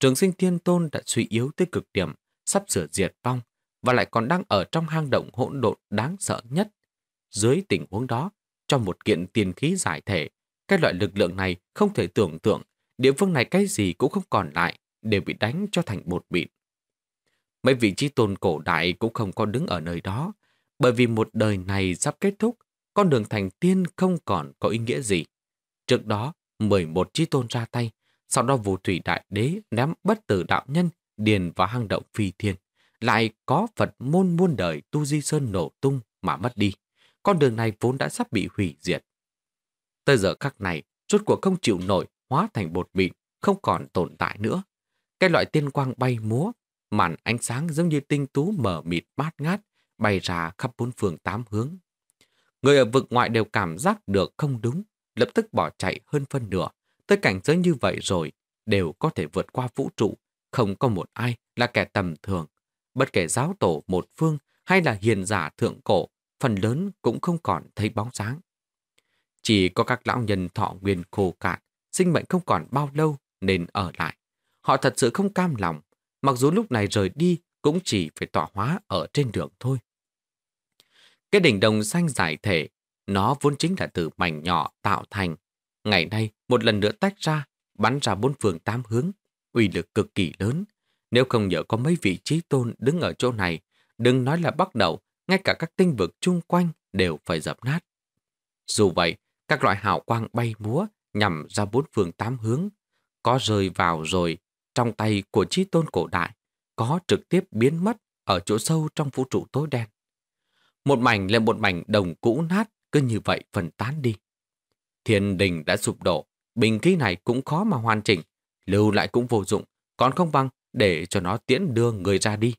Trường sinh thiên tôn đã suy yếu tới cực điểm, sắp sửa diệt vong và lại còn đang ở trong hang động hỗn độn đáng sợ nhất. Dưới tình huống đó, trong một kiện tiền khí giải thể cái loại lực lượng này không thể tưởng tượng, địa phương này cái gì cũng không còn lại, đều bị đánh cho thành bột mịn. Mấy vị trí tôn cổ đại cũng không có đứng ở nơi đó, bởi vì một đời này sắp kết thúc, con đường thành tiên không còn có ý nghĩa gì. Trước đó, 11 trí tôn ra tay, sau đó vụ thủy đại đế ném bất tử đạo nhân, điền vào hang động phi thiên. Lại có Phật môn muôn đời Tu Di Sơn nổ tung mà mất đi. Con đường này vốn đã sắp bị hủy diệt. Tới giờ khắc này, rốt cuộc không chịu nổi, hóa thành bột mịn, không còn tồn tại nữa. Cái loại tiên quang bay múa, màn ánh sáng giống như tinh tú mở mịt bát ngát, bay ra khắp bốn phương tám hướng. Người ở vực ngoại đều cảm giác được không đúng, lập tức bỏ chạy hơn phân nửa. Tới cảnh giới như vậy rồi, đều có thể vượt qua vũ trụ, không có một ai là kẻ tầm thường. Bất kể giáo tổ một phương hay là hiền giả thượng cổ, phần lớn cũng không còn thấy bóng sáng. Chỉ có các lão nhân thọ nguyên khô cạn, sinh mệnh không còn bao lâu nên ở lại. Họ thật sự không cam lòng, mặc dù lúc này rời đi cũng chỉ phải tỏa hóa ở trên đường thôi. Cái đỉnh đồng xanh giải thể, nó vốn chính là từ mảnh nhỏ tạo thành. Ngày nay, một lần nữa tách ra, bắn ra bốn phường tám hướng, uy lực cực kỳ lớn. Nếu không nhờ có mấy vị trí tôn đứng ở chỗ này, đừng nói là bắt đầu, ngay cả các tinh vực chung quanh đều phải dập nát. Dù vậy, các loại hào quang bay múa nhằm ra bốn phương tám hướng, có rơi vào rồi trong tay của chi tôn cổ đại, có trực tiếp biến mất ở chỗ sâu trong vũ trụ tối đen. Một mảnh lên một mảnh đồng cũ nát cứ như vậy phần tán đi. Thiên đình đã sụp đổ, bình khí này cũng khó mà hoàn chỉnh, lưu lại cũng vô dụng, còn không bằng để cho nó tiễn đưa người ra đi.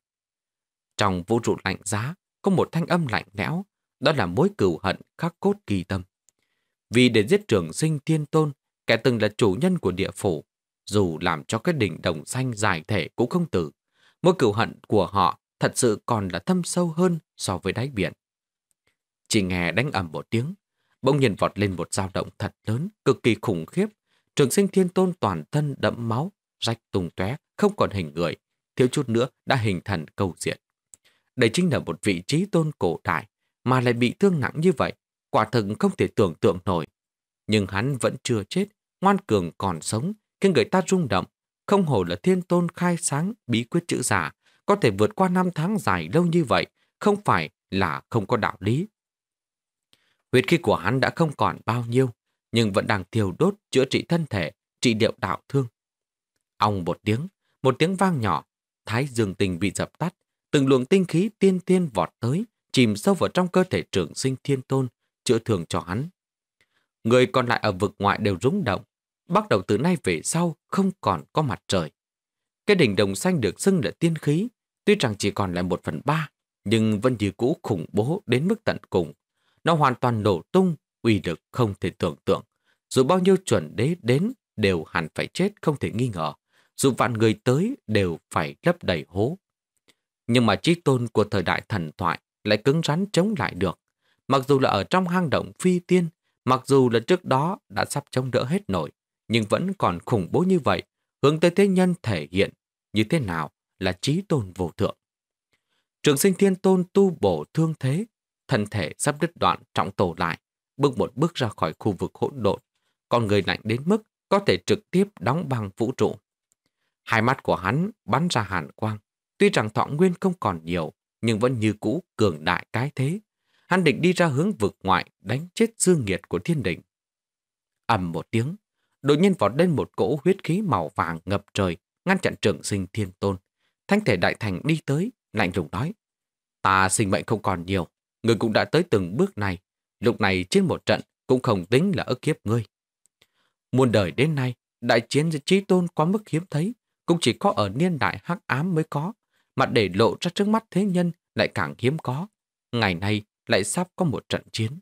Trong vũ trụ lạnh giá, có một thanh âm lạnh lẽo, đó là mối cừu hận khắc cốt kỳ tâm. Vì để giết trưởng sinh thiên tôn, kẻ từng là chủ nhân của địa phủ, dù làm cho cái đỉnh đồng xanh giải thể cũng không tử. mối cửu hận của họ thật sự còn là thâm sâu hơn so với đáy biển. Chỉ nghe đánh ầm một tiếng, bỗng nhiên vọt lên một dao động thật lớn, cực kỳ khủng khiếp. Trường sinh thiên tôn toàn thân đẫm máu, rách tung tóe, không còn hình người, thiếu chút nữa đã hình thành cầu diện. Đây chính là một vị trí tôn cổ đại, mà lại bị thương nặng như vậy, quả thực không thể tưởng tượng nổi. Nhưng hắn vẫn chưa chết, ngoan cường còn sống, khiến người ta rung động. Không hổ là thiên tôn khai sáng bí quyết chữ giả, có thể vượt qua năm tháng dài lâu như vậy, không phải là không có đạo lý. Huyệt khí của hắn đã không còn bao nhiêu, nhưng vẫn đang thiêu đốt chữa trị thân thể, trị điệu đạo thương. Ông một tiếng, một tiếng vang nhỏ, thái dương tình bị dập tắt, từng luồng tinh khí tiên tiên vọt tới, chìm sâu vào trong cơ thể trưởng sinh thiên tôn, chữa thương cho hắn. Người còn lại ở vực ngoại đều rúng động, bắt đầu từ nay về sau không còn có mặt trời. Cái đỉnh đồng xanh được xưng là tiên khí, tuy rằng chỉ còn lại một phần ba, nhưng vẫn như cũ khủng bố đến mức tận cùng. Nó hoàn toàn nổ tung, uy lực không thể tưởng tượng. Dù bao nhiêu chuẩn đế đến đều hẳn phải chết không thể nghi ngờ. Dù vạn người tới đều phải lấp đầy hố. Nhưng mà trí tôn của thời đại thần thoại lại cứng rắn chống lại được. Mặc dù là ở trong hang động phi tiên, mặc dù là trước đó đã sắp chống đỡ hết nổi, nhưng vẫn còn khủng bố như vậy, hướng tới thế nhân thể hiện như thế nào là trí tôn vô thượng. Trường sinh thiên tôn tu bổ thương thế, thân thể sắp đứt đoạn trọng tổ lại, bước một bước ra khỏi khu vực hỗn độn, con người lạnh đến mức có thể trực tiếp đóng băng vũ trụ. Hai mắt của hắn bắn ra hàn quang, tuy rằng thọ nguyên không còn nhiều, nhưng vẫn như cũ cường đại cái thế, hắn định đi ra hướng vực ngoại đánh chết dương nghiệt của thiên định. ầm một tiếng, đột nhiên vọt lên một cỗ huyết khí màu vàng ngập trời, ngăn chặn trường sinh thiên tôn. Thanh thể đại thành đi tới, lạnh lùng nói. Ta sinh mệnh không còn nhiều, người cũng đã tới từng bước này. Lúc này trên một trận cũng không tính là ức hiếp ngươi. Muôn đời đến nay, đại chiến giữa trí tôn quá mức hiếm thấy, cũng chỉ có ở niên đại hắc ám mới có, mà để lộ ra trước mắt thế nhân lại càng hiếm có. Ngày nay, lại sắp có một trận chiến.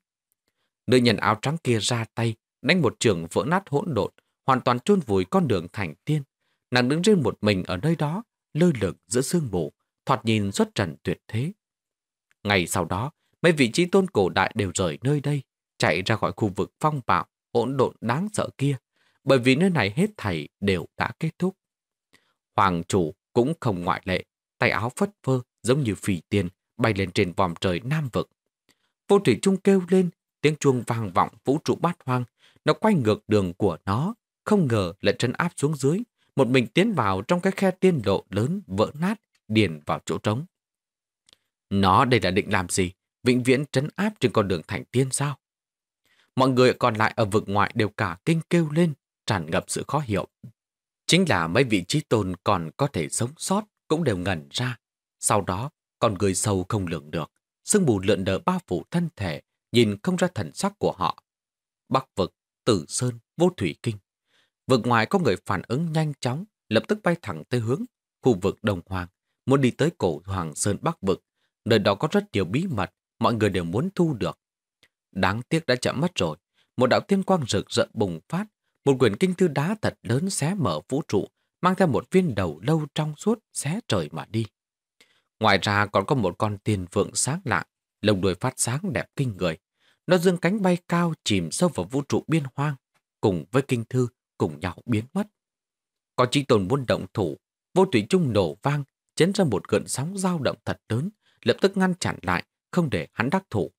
Nữ nhân áo trắng kia ra tay, đánh một trường vỡ nát hỗn độn, hoàn toàn chôn vùi con đường thành tiên. Nàng đứng riêng một mình ở nơi đó, lơ lửng giữa sương mù, thoạt nhìn xuất trần tuyệt thế. Ngày sau đó, mấy vị trí tôn cổ đại đều rời nơi đây, chạy ra khỏi khu vực phong bạo, hỗn độn đáng sợ kia, bởi vì nơi này hết thảy đều đã kết thúc. Hoàng chủ cũng không ngoại lệ, tay áo phất phơ giống như phỉ tiên bay lên trên vòm trời nam vực, Vô thủy trung kêu lên, tiếng chuông vang vọng vũ trụ bát hoang. Nó quay ngược đường của nó, không ngờ lại chân áp xuống dưới. Một mình tiến vào trong cái khe tiên lộ lớn vỡ nát, điền vào chỗ trống. Nó đây là định làm gì? Vĩnh viễn trấn áp trên con đường thành tiên sao? Mọi người còn lại ở vực ngoại đều cả kinh kêu lên, tràn ngập sự khó hiểu. Chính là mấy vị trí tôn còn có thể sống sót cũng đều ngẩn ra. Sau đó, con người sâu không lường được sương mù lượn đỡ ba phủ thân thể, nhìn không ra thần sắc của họ. Bắc vực, tử sơn, vô thủy kinh. Vực ngoài có người phản ứng nhanh chóng, lập tức bay thẳng tới hướng, khu vực đồng hoàng, muốn đi tới cổ hoàng sơn bắc vực. Nơi đó có rất nhiều bí mật, mọi người đều muốn thu được. Đáng tiếc đã chậm mất rồi. Một đạo tiên quang rực rỡ bùng phát, một quyển kinh thư đá thật lớn xé mở vũ trụ, mang theo một viên đầu lâu trong suốt xé trời mà đi. Ngoài ra còn có một con tiền vượng sáng lạ, lồng đuôi phát sáng đẹp kinh người. Nó dương cánh bay cao chìm sâu vào vũ trụ biên hoang, cùng với kinh thư cùng nhau biến mất. Có chi tồn muốn động thủ, vô thủy trung nổ vang, chấn ra một gợn sóng dao động thật lớn, lập tức ngăn chặn lại, không để hắn đắc thủ.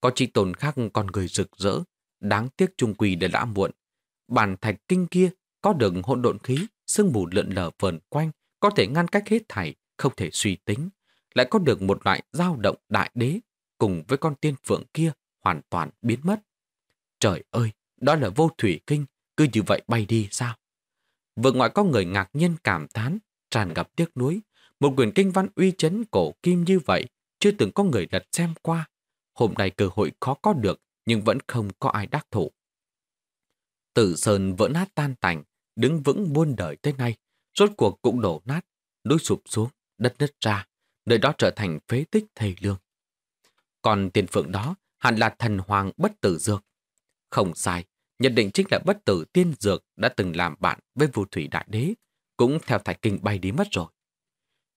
Có chi tồn khác còn người rực rỡ, đáng tiếc trung quỳ đã đã muộn. bàn thạch kinh kia có được hỗn độn khí, sương mù lượn lờ vờn quanh, có thể ngăn cách hết thảy, không thể suy tính, lại có được một loại dao động đại đế cùng với con tiên phượng kia hoàn toàn biến mất. Trời ơi, đó là vô thủy kinh, cứ như vậy bay đi sao? Vừa ngoại có người ngạc nhiên cảm thán, tràn gặp tiếc nuối, một quyển kinh văn uy chấn cổ kim như vậy, chưa từng có người đặt xem qua. Hôm nay cơ hội khó có được, nhưng vẫn không có ai đắc thủ. Tử Sơn vỡ nát tan tành, đứng vững muôn đời tới nay, rốt cuộc cũng đổ nát, núi sụp xuống, đất nứt ra, nơi đó trở thành phế tích thầy lương. Còn tiền phượng đó hẳn là thần hoàng bất tử dược. Không sai, nhận định chính là bất tử tiên dược đã từng làm bạn với vô thủy đại đế, cũng theo thạch kinh bay đi mất rồi.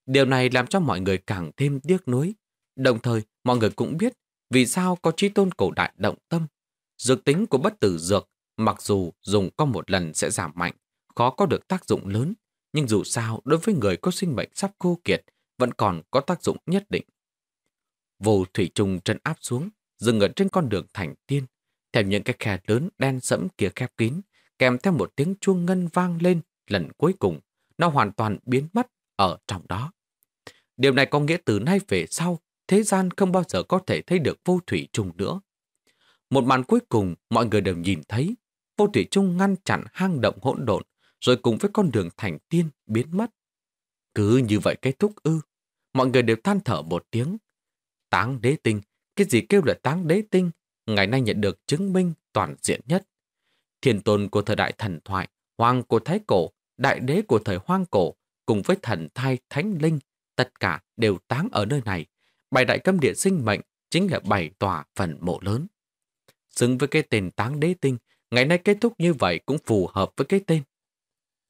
Điều này làm cho mọi người càng thêm tiếc nuối. Đồng thời, mọi người cũng biết vì sao có trí tôn cổ đại động tâm. Dược tính của bất tử dược, mặc dù dùng có một lần sẽ giảm mạnh, khó có được tác dụng lớn, nhưng dù sao đối với người có sinh mệnh sắp khô kiệt vẫn còn có tác dụng nhất định. Vô thủy trùng trần áp xuống, dừng ở trên con đường thành tiên, theo những cái khe lớn đen sẫm kia khép kín, kèm theo một tiếng chuông ngân vang lên lần cuối cùng, nó hoàn toàn biến mất ở trong đó. Điều này có nghĩa từ nay về sau, thế gian không bao giờ có thể thấy được vô thủy trùng nữa. Một màn cuối cùng mọi người đều nhìn thấy, vô thủy trùng ngăn chặn hang động hỗn độn rồi cùng với con đường thành tiên biến mất. Cứ như vậy kết thúc ư, mọi người đều than thở một tiếng. Táng đế tinh, cái gì kêu là táng đế tinh, ngày nay nhận được chứng minh toàn diện nhất. thiền tôn của thời đại thần thoại, hoàng của thái cổ, đại đế của thời hoang cổ, cùng với thần thai thánh linh, tất cả đều táng ở nơi này. Bài đại câm địa sinh mệnh chính là bài tòa phần mộ lớn. Xứng với cái tên táng đế tinh, ngày nay kết thúc như vậy cũng phù hợp với cái tên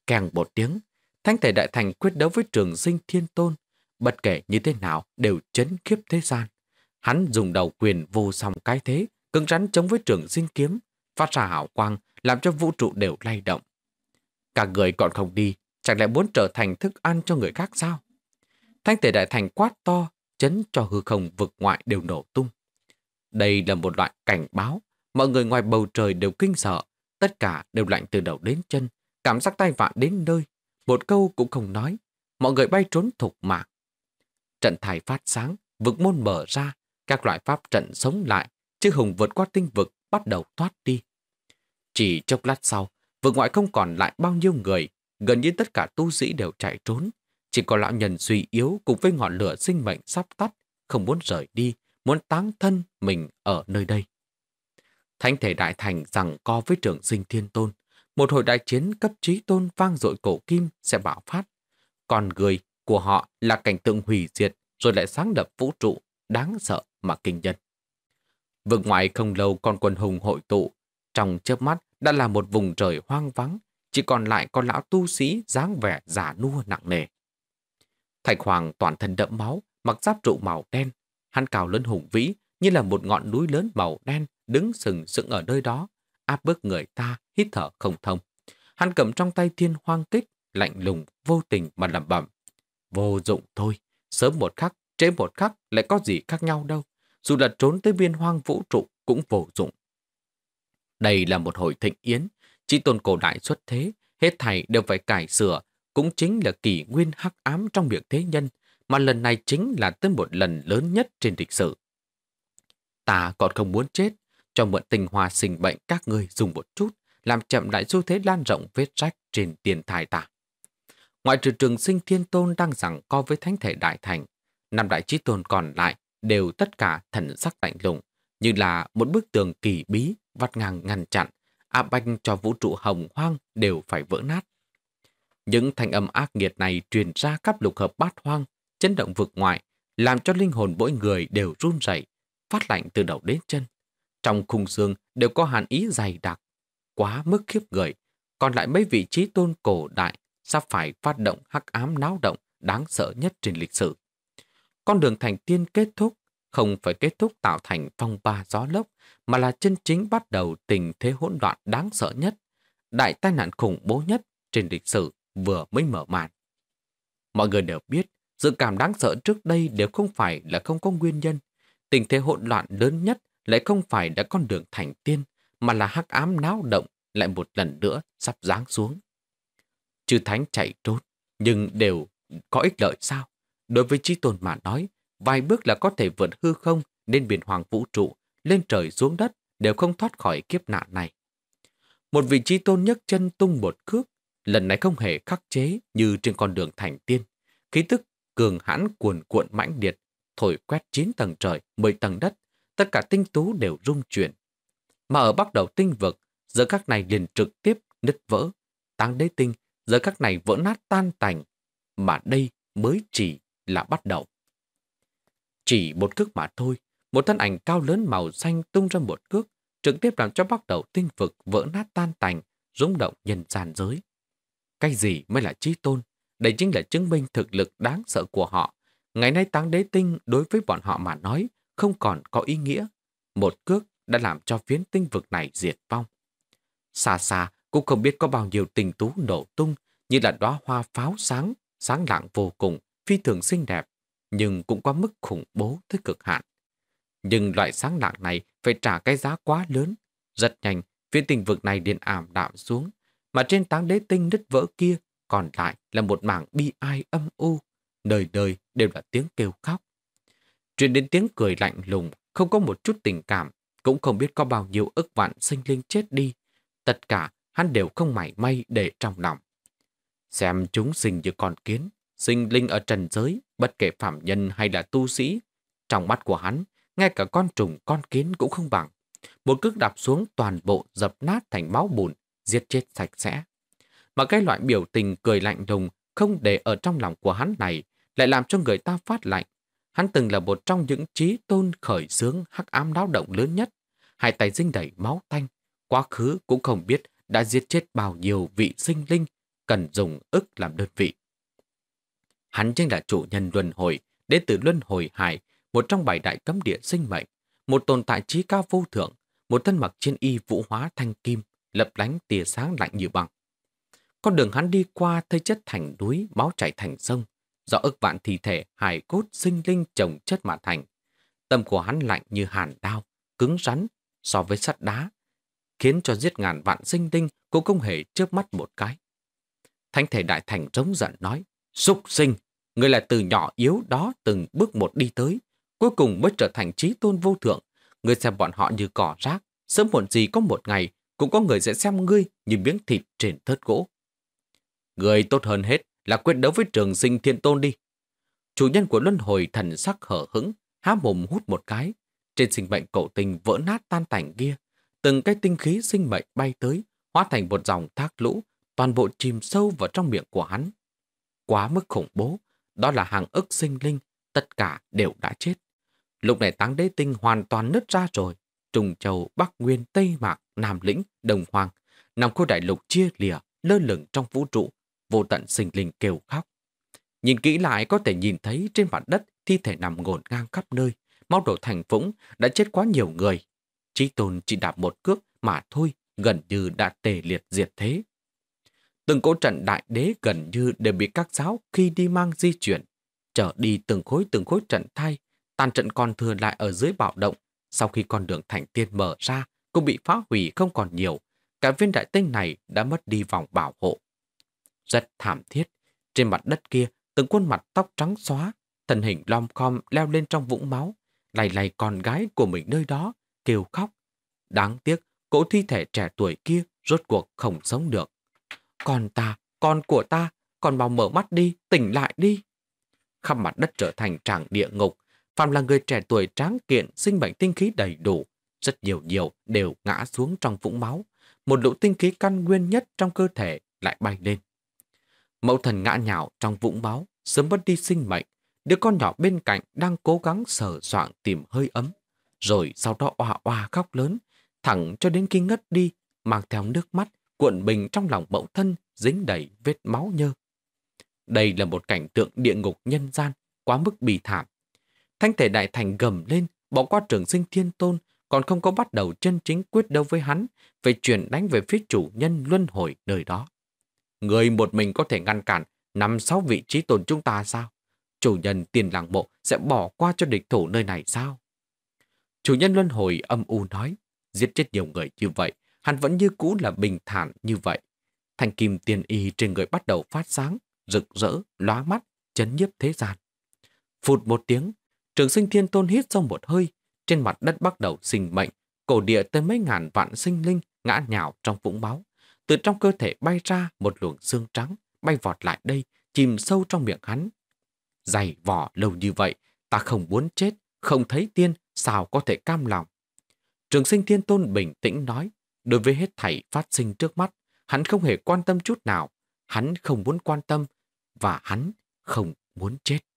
Càng một tiếng, thanh thể đại thành quyết đấu với trường sinh thiên tôn. Bất kể như thế nào đều chấn khiếp thế gian. Hắn dùng đầu quyền vô song cái thế, cưng rắn chống với trường sinh kiếm, phát ra hảo quang, làm cho vũ trụ đều lay động. Cả người còn không đi, chẳng lẽ muốn trở thành thức ăn cho người khác sao? Thanh thể đại thành quát to, chấn cho hư không vực ngoại đều nổ tung. Đây là một loại cảnh báo, mọi người ngoài bầu trời đều kinh sợ, tất cả đều lạnh từ đầu đến chân, Cảm giác tai vạ đến nơi, một câu cũng không nói. Mọi người bay trốn thục mạng. Trận thải phát sáng, vực môn mở ra, các loại pháp trận sống lại, chư hùng vượt qua tinh vực bắt đầu thoát đi. Chỉ chốc lát sau, vực ngoại không còn lại bao nhiêu người, gần như tất cả tu sĩ đều chạy trốn. Chỉ có lão nhân suy yếu cùng với ngọn lửa sinh mệnh sắp tắt, không muốn rời đi, muốn táng thân mình ở nơi đây. Thánh thể đại thành rằng co với trưởng sinh thiên tôn, một hội đại chiến cấp trí tôn vang dội cổ kim sẽ bạo phát. Còn người của họ là cảnh tượng hủy diệt rồi lại sáng lập vũ trụ đáng sợ mà kinh nhân. Vực ngoại không lâu con quân hùng hội tụ, trong chớp mắt đã là một vùng trời hoang vắng, chỉ còn lại con lão tu sĩ dáng vẻ giả nua nặng nề. Thạch Hoàng toàn thân đẫm máu, mặc giáp trụ màu đen, hắn cào lớn hùng vĩ như là một ngọn núi lớn màu đen đứng sừng sững ở nơi đó, áp bức người ta, hít thở không thông. Hắn cầm trong tay thiên hoang kích, lạnh lùng, vô tình mà lẩm bẩm. Vô dụng thôi, sớm một khắc, trễ một khắc lại có gì khác nhau đâu. Dù là trốn tới biên hoang vũ trụ cũng vô dụng. Đây là một hồi thịnh yến, chỉ tôn cổ đại xuất thế, hết thảy đều phải cải sửa, cũng chính là kỷ nguyên hắc ám trong việc thế nhân, mà lần này chính là tới một lần lớn nhất trên lịch sử. Ta còn không muốn chết, cho mượn tình hòa sinh bệnh các người dùng một chút, làm chậm lại xu thế lan rộng vết rách trên tiền thải tả. Ngoại trừ trường sinh thiên tôn đang rằng co với thánh thể đại thành, năm đại trí tôn còn lại đều tất cả thần sắc lạnh lùng, như là một bức tường kỳ bí vắt ngang ngăn chặn, áp banh cho vũ trụ hồng hoang đều phải vỡ nát. Những thanh âm ác nghiệt này truyền ra khắp lục hợp bát hoang, chấn động vực ngoại, làm cho linh hồn mỗi người đều run rẩy, phát lạnh từ đầu đến chân. Trong khung xương đều có hàn ý dày đặc, quá mức khiếp người. Còn lại mấy vị trí tôn cổ đại sắp phải phát động hắc ám náo động đáng sợ nhất trên lịch sử. Con đường thành tiên kết thúc không phải kết thúc tạo thành phong ba gió lốc, mà là chân chính bắt đầu tình thế hỗn loạn đáng sợ nhất, đại tai nạn khủng bố nhất trên lịch sử vừa mới mở màn. Mọi người đều biết, dự cảm đáng sợ trước đây đều không phải là không có nguyên nhân. Tình thế hỗn loạn lớn nhất lại không phải đã con đường thành tiên, mà là hắc ám náo động lại một lần nữa sắp giáng xuống. Chư thánh chạy trốn, nhưng đều có ích lợi sao? Đối với trí tôn mà nói, vài bước là có thể vượt hư không nên biển hoàng vũ trụ, lên trời xuống đất đều không thoát khỏi kiếp nạn này. Một vị trí tôn nhấc chân tung một cước, lần này không hề khắc chế như trên con đường thành tiên. Khí tức cường hãn cuồn cuộn mãnh liệt, thổi quét 9 tầng trời, 10 tầng đất, tất cả tinh tú đều rung chuyển. Mà ở bắt đầu tinh vực, giờ các này liền trực tiếp nứt vỡ. tăng đế tinh, giờ các này vỡ nát tan tành. Mà đây mới chỉ là bắt đầu. Chỉ một cước mà thôi, một thân ảnh cao lớn màu xanh tung ra một cước, trực tiếp làm cho bắt đầu tinh vực vỡ nát tan tành, rung động nhân gian giới. Cái gì mới là trí tôn? Đây chính là chứng minh thực lực đáng sợ của họ. Ngày nay táng đế tinh đối với bọn họ mà nói không còn có ý nghĩa. Một cước đã làm cho phiến tinh vực này diệt vong. Xa xa cũng không biết có bao nhiêu tình tú nổ tung như là đóa hoa pháo sáng, sáng lạng vô cùng, phi thường xinh đẹp, nhưng cũng quá mức khủng bố tới cực hạn. Nhưng loại sáng lạng này phải trả cái giá quá lớn. Rất nhanh, phiến tinh vực này điện ảm đạm xuống, mà trên táng đế tinh nứt vỡ kia còn lại là một mảng bi ai âm u, đời đời đều là tiếng kêu khóc, Chuyển đến tiếng cười lạnh lùng, không có một chút tình cảm, cũng không biết có bao nhiêu ức vạn sinh linh chết đi. Tất cả hắn đều không mảy may để trong lòng. Xem chúng sinh như con kiến, sinh linh ở trần giới, bất kể phạm nhân hay là tu sĩ. Trong mắt của hắn, ngay cả con trùng con kiến cũng không bằng. Một cước đạp xuống toàn bộ dập nát thành máu bùn, giết chết sạch sẽ. Mà cái loại biểu tình cười lạnh lùng, không để ở trong lòng của hắn này lại làm cho người ta phát lạnh, Hắn từng là một trong những trí tôn khởi xướng hắc ám đáo động lớn nhất. Hai tay dinh đẩy máu tanh. Quá khứ cũng không biết đã giết chết bao nhiêu vị sinh linh cần dùng ức làm đơn vị. Hắn chính là chủ nhân luân hồi, đến từ luân hồi hải, một trong bảy đại cấm địa sinh mệnh, một tồn tại trí cao vô thượng, một thân mặc trên y vũ hóa thanh kim, lập lánh tia sáng lạnh như bằng. Con đường hắn đi qua thấy chất thành núi, máu chảy thành sông, do ức vạn thi thể hài cốt sinh linh chồng chất mà thành. Tâm của hắn lạnh như hàn đao, cứng rắn so với sắt đá, khiến cho giết ngàn vạn sinh linh cũng không hề chớp mắt một cái. Thánh thể đại thành trống giận nói, Súc sinh, người là từ nhỏ yếu đó từng bước một đi tới, cuối cùng mới trở thành trí tôn vô thượng. Người xem bọn họ như cỏ rác, sớm muộn gì có một ngày, cũng có người sẽ xem ngươi như miếng thịt trên thớt gỗ. Người tốt hơn hết là quyết đấu với trường sinh thiên tôn đi. Chủ nhân của luân hồi thần sắc hở hững, há mồm hút một cái. Trên sinh mệnh cậu tình vỡ nát tan tành kia, từng cái tinh khí sinh mệnh bay tới, hóa thành một dòng thác lũ, toàn bộ chìm sâu vào trong miệng của hắn. Quá mức khủng bố, đó là hàng ức sinh linh, tất cả đều đã chết. Lúc này táng đế tinh hoàn toàn nứt ra rồi, Trùng Châu, Bắc Nguyên, Tây Mạc, Nam Lĩnh, Đồng Hoàng, nằm khu đại lục chia lìa, lơ lửng trong vũ trụ, vô tận sinh linh kêu khóc. Nhìn kỹ lại có thể nhìn thấy trên mặt đất thi thể nằm ngổn ngang khắp nơi, máu đổ thành vũng, đã chết quá nhiều người. Trí tôn chỉ đạp một cước mà thôi, gần như đã tề liệt diệt thế. Từng cỗ trận đại đế gần như đều bị các giáo khi đi mang di chuyển, trở đi từng khối từng khối trận thay, tàn trận còn thừa lại ở dưới bạo động. Sau khi con đường thành tiên mở ra, cũng bị phá hủy không còn nhiều, cả viên đại tinh này đã mất đi vòng bảo hộ. Rất thảm thiết, trên mặt đất kia từng khuôn mặt tóc trắng xóa, thân hình lom khom leo lên trong vũng máu, lầy lầy con gái của mình nơi đó, kêu khóc. Đáng tiếc, cỗ thi thể trẻ tuổi kia rốt cuộc không sống được. Con ta, con của ta, con mau mở mắt đi, tỉnh lại đi. Khắp mặt đất trở thành trạng địa ngục, phàm là người trẻ tuổi tráng kiện, sinh mệnh tinh khí đầy đủ, rất nhiều nhiều đều ngã xuống trong vũng máu. Một lũ tinh khí căn nguyên nhất trong cơ thể lại bay lên, Mẫu thần ngã nhào trong vũng máu, sớm mất đi sinh mệnh. Đứa con nhỏ bên cạnh đang cố gắng sở soạn tìm hơi ấm. Rồi sau đó oa oa khóc lớn, thẳng cho đến khi ngất đi, mang theo nước mắt, cuộn bình trong lòng mẫu thân, dính đầy vết máu nhơ. Đây là một cảnh tượng địa ngục nhân gian, quá mức bì thảm. Thanh thể đại thành gầm lên, bỏ qua trường sinh thiên tôn, còn không có bắt đầu chân chính quyết đấu với hắn, về chuyển đánh về phía chủ nhân luân hồi đời đó. Người một mình có thể ngăn cản năm sáu vị trí tồn chúng ta sao? Chủ nhân tiền làng mộ sẽ bỏ qua cho địch thủ nơi này sao? Chủ nhân luân hồi âm u nói, giết chết nhiều người như vậy, hắn vẫn như cũ là bình thản như vậy. Thành kim tiền y trên người bắt đầu phát sáng, rực rỡ, lóa mắt, chấn nhiếp thế gian. Phụt một tiếng, trường sinh thiên tôn hít trong một hơi, trên mặt đất bắt đầu sinh mệnh, cổ địa tới mấy ngàn vạn sinh linh ngã nhào trong vũng máu từ trong cơ thể bay ra một luồng xương trắng, bay vọt lại đây, chìm sâu trong miệng hắn. Dày vỏ lâu như vậy, ta không muốn chết, không thấy tiên, sao có thể cam lòng. Trường sinh tiên tôn bình tĩnh nói, đối với hết thảy phát sinh trước mắt, hắn không hề quan tâm chút nào, hắn không muốn quan tâm, và hắn không muốn chết.